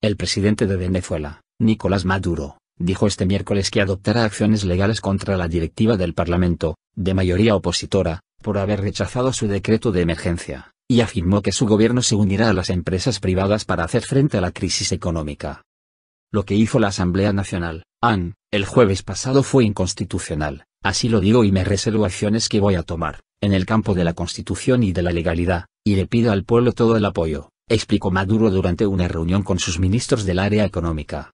El presidente de Venezuela, Nicolás Maduro, dijo este miércoles que adoptará acciones legales contra la directiva del Parlamento, de mayoría opositora, por haber rechazado su decreto de emergencia, y afirmó que su gobierno se unirá a las empresas privadas para hacer frente a la crisis económica. Lo que hizo la Asamblea Nacional, AN, el jueves pasado fue inconstitucional, así lo digo y me reservo acciones que voy a tomar, en el campo de la Constitución y de la legalidad, y le pido al pueblo todo el apoyo explicó Maduro durante una reunión con sus ministros del área económica.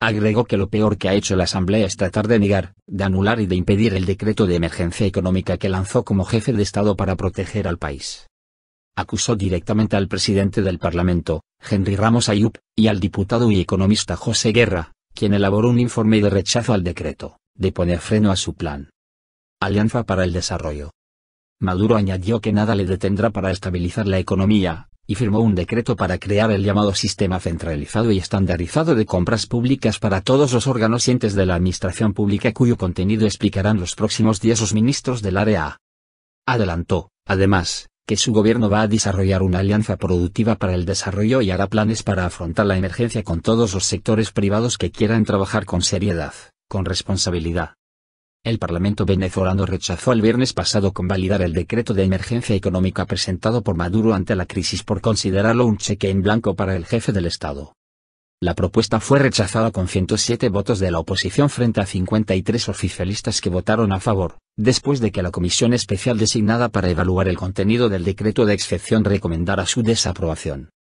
Agregó que lo peor que ha hecho la Asamblea es tratar de negar, de anular y de impedir el decreto de emergencia económica que lanzó como jefe de Estado para proteger al país. Acusó directamente al presidente del Parlamento, Henry Ramos Ayub, y al diputado y economista José Guerra, quien elaboró un informe de rechazo al decreto, de poner freno a su plan. Alianza para el Desarrollo. Maduro añadió que nada le detendrá para estabilizar la economía, y firmó un decreto para crear el llamado Sistema Centralizado y Estandarizado de Compras Públicas para todos los órganos y entes de la Administración Pública cuyo contenido explicarán los próximos días los ministros del área. Adelantó, además, que su gobierno va a desarrollar una alianza productiva para el desarrollo y hará planes para afrontar la emergencia con todos los sectores privados que quieran trabajar con seriedad, con responsabilidad, el Parlamento venezolano rechazó el viernes pasado convalidar el decreto de emergencia económica presentado por Maduro ante la crisis por considerarlo un cheque en blanco para el jefe del Estado. La propuesta fue rechazada con 107 votos de la oposición frente a 53 oficialistas que votaron a favor, después de que la comisión especial designada para evaluar el contenido del decreto de excepción recomendara su desaprobación.